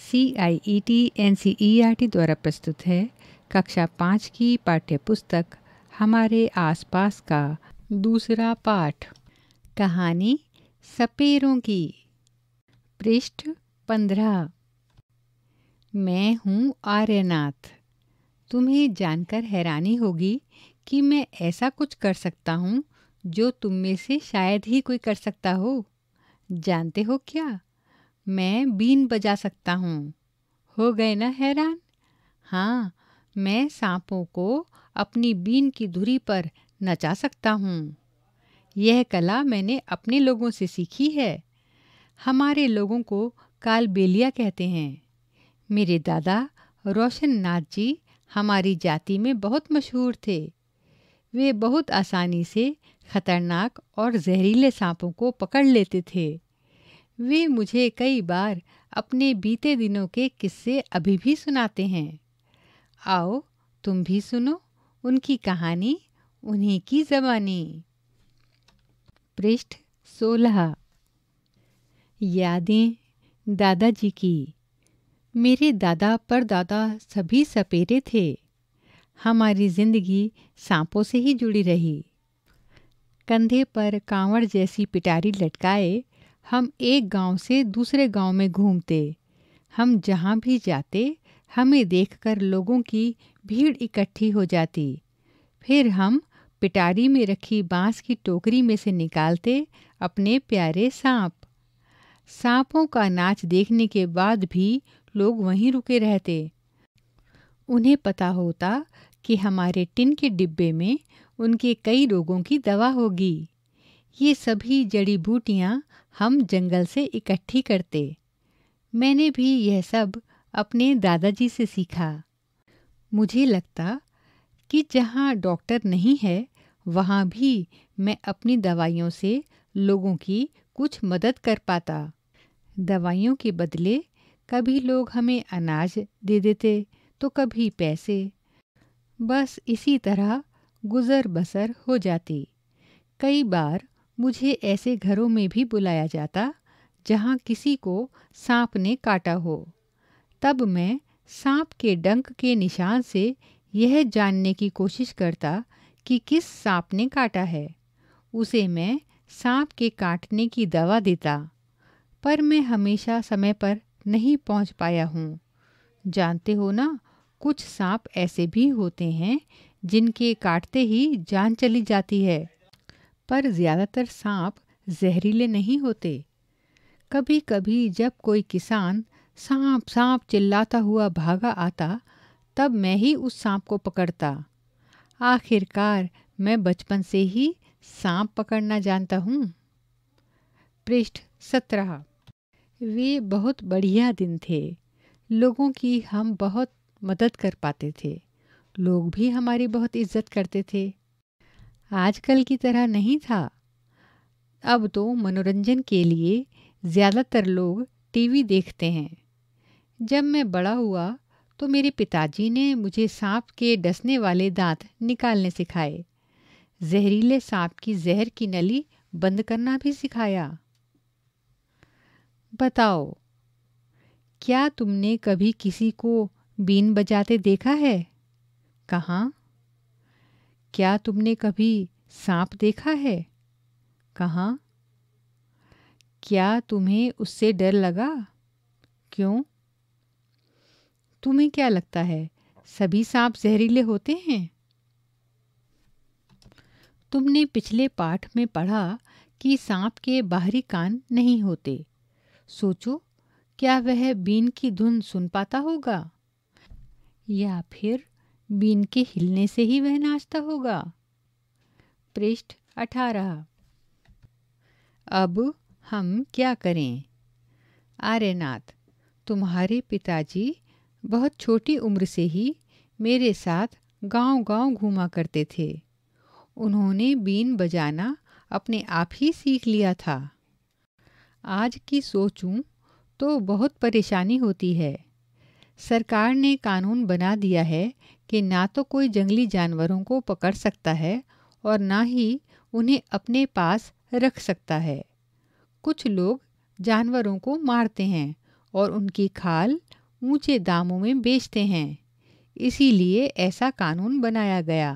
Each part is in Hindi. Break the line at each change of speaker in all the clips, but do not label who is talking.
C I E T N C E R T द्वारा प्रस्तुत है कक्षा पाँच की पाठ्य पुस्तक हमारे आसपास का दूसरा पाठ कहानी सपेरों की पृष्ठ पंद्रह मैं हूँ आर्यनाथ तुम्हें जानकर हैरानी होगी कि मैं ऐसा कुछ कर सकता हूँ जो तुम में से शायद ही कोई कर सकता हो जानते हो क्या मैं बीन बजा सकता हूँ हो गए ना हैरान हाँ मैं सांपों को अपनी बीन की धुरी पर नचा सकता हूँ यह कला मैंने अपने लोगों से सीखी है हमारे लोगों को कालबेलिया कहते हैं मेरे दादा रोशन नाथ जी हमारी जाति में बहुत मशहूर थे वे बहुत आसानी से खतरनाक और जहरीले सांपों को पकड़ लेते थे वे मुझे कई बार अपने बीते दिनों के किस्से अभी भी सुनाते हैं आओ तुम भी सुनो उनकी कहानी उन्हीं की जबानी पृष्ठ सोलह यादें दादाजी की मेरे दादा पर दादा सभी सपेरे थे हमारी जिंदगी सांपों से ही जुड़ी रही कंधे पर कांवड़ जैसी पिटारी लटकाए हम एक गांव से दूसरे गांव में घूमते हम जहां भी जाते हमें देखकर लोगों की भीड़ इकट्ठी हो जाती फिर हम पिटारी में रखी बांस की टोकरी में से निकालते अपने प्यारे सांप सांपों का नाच देखने के बाद भी लोग वहीं रुके रहते उन्हें पता होता कि हमारे टिन के डिब्बे में उनके कई रोगों की दवा होगी ये सभी जड़ी बूटियाँ हम जंगल से इकट्ठी करते मैंने भी यह सब अपने दादाजी से सीखा मुझे लगता कि जहाँ डॉक्टर नहीं है वहाँ भी मैं अपनी दवाइयों से लोगों की कुछ मदद कर पाता दवाइयों के बदले कभी लोग हमें अनाज दे देते तो कभी पैसे बस इसी तरह गुज़र बसर हो जाती कई बार मुझे ऐसे घरों में भी बुलाया जाता जहाँ किसी को सांप ने काटा हो तब मैं सांप के डंक के निशान से यह जानने की कोशिश करता कि किस सांप ने काटा है उसे मैं सांप के काटने की दवा देता पर मैं हमेशा समय पर नहीं पहुंच पाया हूँ जानते हो ना कुछ सांप ऐसे भी होते हैं जिनके काटते ही जान चली जाती है पर ज़्यादातर सांप जहरीले नहीं होते कभी कभी जब कोई किसान सांप सांप चिल्लाता हुआ भागा आता तब मैं ही उस सांप को पकड़ता आखिरकार मैं बचपन से ही सांप पकड़ना जानता हूँ पृष्ठ सत्रह वे बहुत बढ़िया दिन थे लोगों की हम बहुत मदद कर पाते थे लोग भी हमारी बहुत इज्जत करते थे आजकल की तरह नहीं था अब तो मनोरंजन के लिए ज़्यादातर लोग टीवी देखते हैं जब मैं बड़ा हुआ तो मेरे पिताजी ने मुझे सांप के डसने वाले दांत निकालने सिखाए जहरीले सांप की जहर की नली बंद करना भी सिखाया बताओ क्या तुमने कभी किसी को बीन बजाते देखा है कहाँ क्या तुमने कभी सांप देखा है कहा क्या तुम्हें उससे डर लगा क्यों तुम्हें क्या लगता है सभी सांप जहरीले होते हैं तुमने पिछले पाठ में पढ़ा कि सांप के बाहरी कान नहीं होते सोचो क्या वह बीन की धुन सुन पाता होगा या फिर बीन के हिलने से ही वह नाचता होगा पृष्ठ अठारह अब हम क्या करें आर्यनाथ तुम्हारे पिताजी बहुत छोटी उम्र से ही मेरे साथ गांव-गांव घूमा करते थे उन्होंने बीन बजाना अपने आप ही सीख लिया था आज की सोचूं तो बहुत परेशानी होती है सरकार ने कानून बना दिया है कि ना तो कोई जंगली जानवरों को पकड़ सकता है और ना ही उन्हें अपने पास रख सकता है कुछ लोग जानवरों को मारते हैं और उनकी खाल ऊंचे दामों में बेचते हैं इसीलिए ऐसा कानून बनाया गया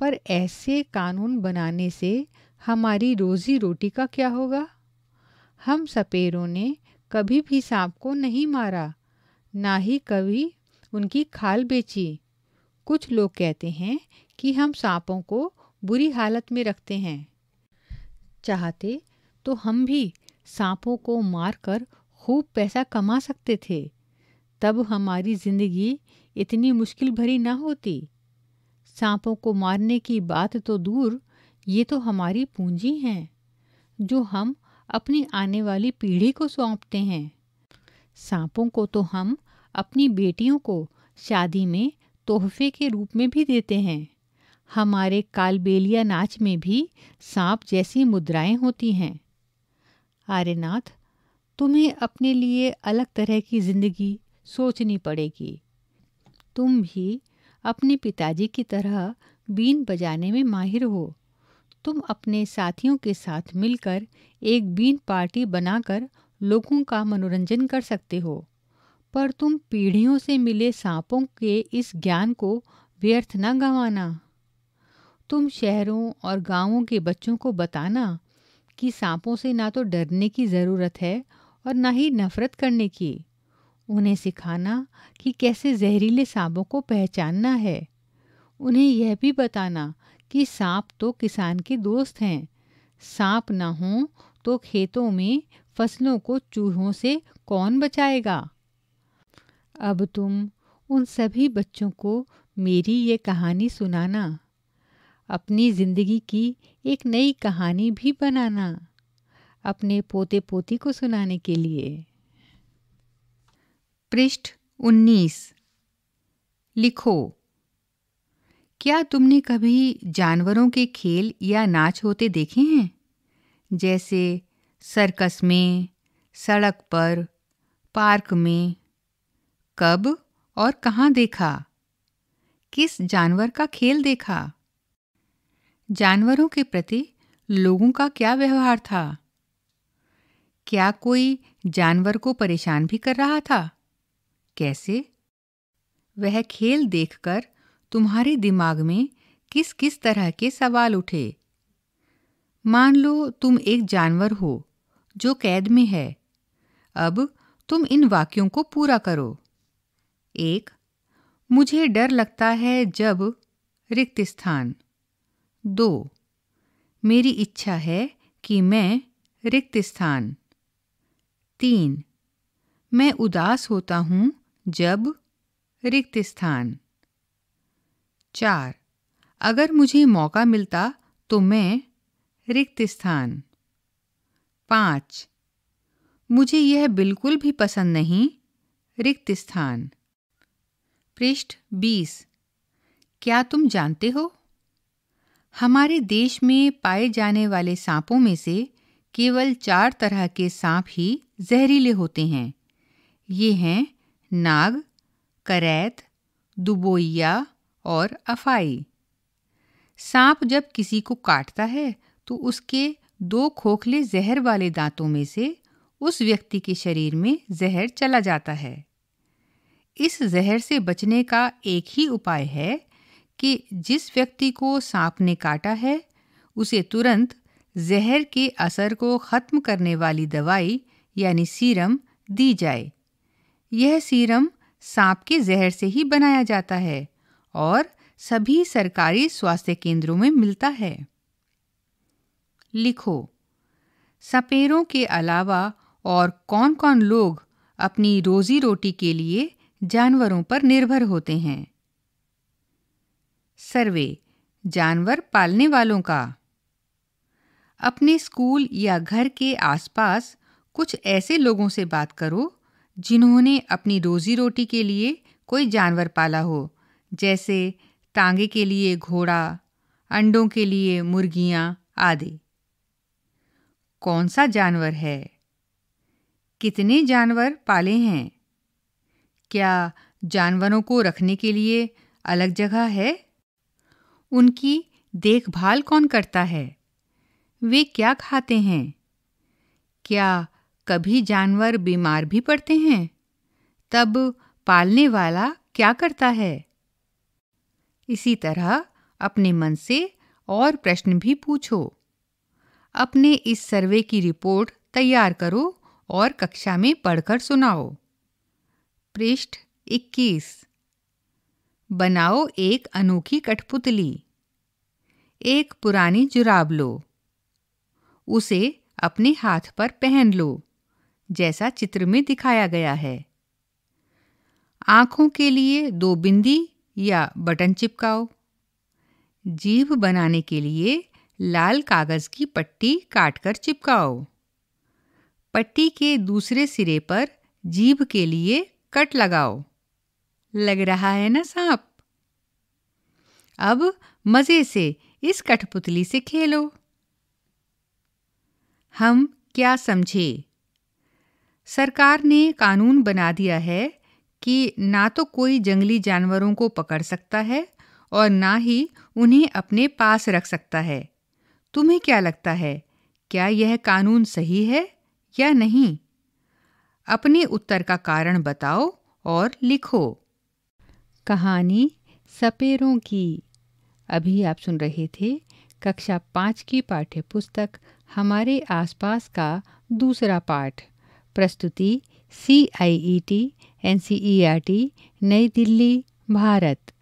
पर ऐसे कानून बनाने से हमारी रोज़ी रोटी का क्या होगा हम सपेरों ने कभी भी सांप को नहीं मारा ना ही कभी उनकी खाल बेची कुछ लोग कहते हैं कि हम सांपों को बुरी हालत में रखते हैं चाहते तो हम भी सांपों को मारकर खूब पैसा कमा सकते थे तब हमारी ज़िंदगी इतनी मुश्किल भरी ना होती सांपों को मारने की बात तो दूर ये तो हमारी पूंजी हैं जो हम अपनी आने वाली पीढ़ी को सौंपते हैं सांपों को तो हम अपनी बेटियों को शादी में तोहफे के रूप में भी देते हैं हमारे कालबेलिया नाच में भी सांप जैसी मुद्राएं होती हैं आर्यनाथ तुम्हें अपने लिए अलग तरह की जिंदगी सोचनी पड़ेगी तुम भी अपने पिताजी की तरह बीन बजाने में माहिर हो तुम अपने साथियों के साथ मिलकर एक बीन पार्टी बनाकर लोगों का मनोरंजन कर सकते हो पर तुम पीढ़ियों से मिले सांपों के इस ज्ञान को व्यर्थ न गंवाना तुम शहरों और गांवों के बच्चों को बताना कि सांपों से ना तो डरने की ज़रूरत है और ना ही नफ़रत करने की उन्हें सिखाना कि कैसे जहरीले सांपों को पहचानना है उन्हें यह भी बताना कि सांप तो किसान के दोस्त हैं सांप ना हो तो खेतों में फसलों को चूहों से कौन बचाएगा अब तुम उन सभी बच्चों को मेरी ये कहानी सुनाना अपनी ज़िंदगी की एक नई कहानी भी बनाना अपने पोते पोती को सुनाने के लिए पृष्ठ उन्नीस लिखो क्या तुमने कभी जानवरों के खेल या नाच होते देखे हैं जैसे सर्कस में सड़क पर पार्क में कब और कहाँ देखा किस जानवर का खेल देखा जानवरों के प्रति लोगों का क्या व्यवहार था क्या कोई जानवर को परेशान भी कर रहा था कैसे वह खेल देखकर तुम्हारे दिमाग में किस किस तरह के सवाल उठे मान लो तुम एक जानवर हो जो कैद में है अब तुम इन वाक्यों को पूरा करो एक मुझे डर लगता है जब रिक्त स्थान दो मेरी इच्छा है कि मैं रिक्त स्थान तीन मैं उदास होता हूँ जब रिक्त स्थान चार अगर मुझे मौका मिलता तो मैं रिक्त स्थान पाँच मुझे यह बिल्कुल भी पसंद नहीं रिक्त स्थान पृष्ठ बीस क्या तुम जानते हो हमारे देश में पाए जाने वाले सांपों में से केवल चार तरह के सांप ही जहरीले होते हैं ये हैं नाग करैत दुबोइया और अफाई सांप जब किसी को काटता है तो उसके दो खोखले जहर वाले दांतों में से उस व्यक्ति के शरीर में जहर चला जाता है इस जहर से बचने का एक ही उपाय है कि जिस व्यक्ति को सांप ने काटा है उसे तुरंत जहर के असर को ख़त्म करने वाली दवाई यानी सीरम दी जाए यह सीरम सांप के जहर से ही बनाया जाता है और सभी सरकारी स्वास्थ्य केंद्रों में मिलता है लिखो सपेरों के अलावा और कौन कौन लोग अपनी रोजी रोटी के लिए जानवरों पर निर्भर होते हैं सर्वे जानवर पालने वालों का अपने स्कूल या घर के आसपास कुछ ऐसे लोगों से बात करो जिन्होंने अपनी रोजी रोटी के लिए कोई जानवर पाला हो जैसे तांगे के लिए घोड़ा अंडों के लिए मुर्गियां आदि कौन सा जानवर है कितने जानवर पाले हैं क्या जानवरों को रखने के लिए अलग जगह है उनकी देखभाल कौन करता है वे क्या खाते हैं क्या कभी जानवर बीमार भी पड़ते हैं तब पालने वाला क्या करता है इसी तरह अपने मन से और प्रश्न भी पूछो अपने इस सर्वे की रिपोर्ट तैयार करो और कक्षा में पढ़कर सुनाओ पृष्ठ 21 बनाओ एक अनोखी कठपुतली एक पुरानी जुराब लो उसे अपने हाथ पर पहन लो जैसा चित्र में दिखाया गया है आंखों के लिए दो बिंदी या बटन चिपकाओ जीभ बनाने के लिए लाल कागज़ की पट्टी काटकर चिपकाओ पट्टी के दूसरे सिरे पर जीभ के लिए कट लगाओ लग रहा है ना सांप अब मज़े से इस कठपुतली से खेलो हम क्या समझे सरकार ने कानून बना दिया है कि ना तो कोई जंगली जानवरों को पकड़ सकता है और ना ही उन्हें अपने पास रख सकता है तुम्हें क्या लगता है क्या यह कानून सही है या नहीं अपने उत्तर का कारण बताओ और लिखो कहानी सपेरों की अभी आप सुन रहे थे कक्षा पाँच की पाठ्य पुस्तक हमारे आसपास का दूसरा पाठ प्रस्तुति C I E T N C E R T नई दिल्ली भारत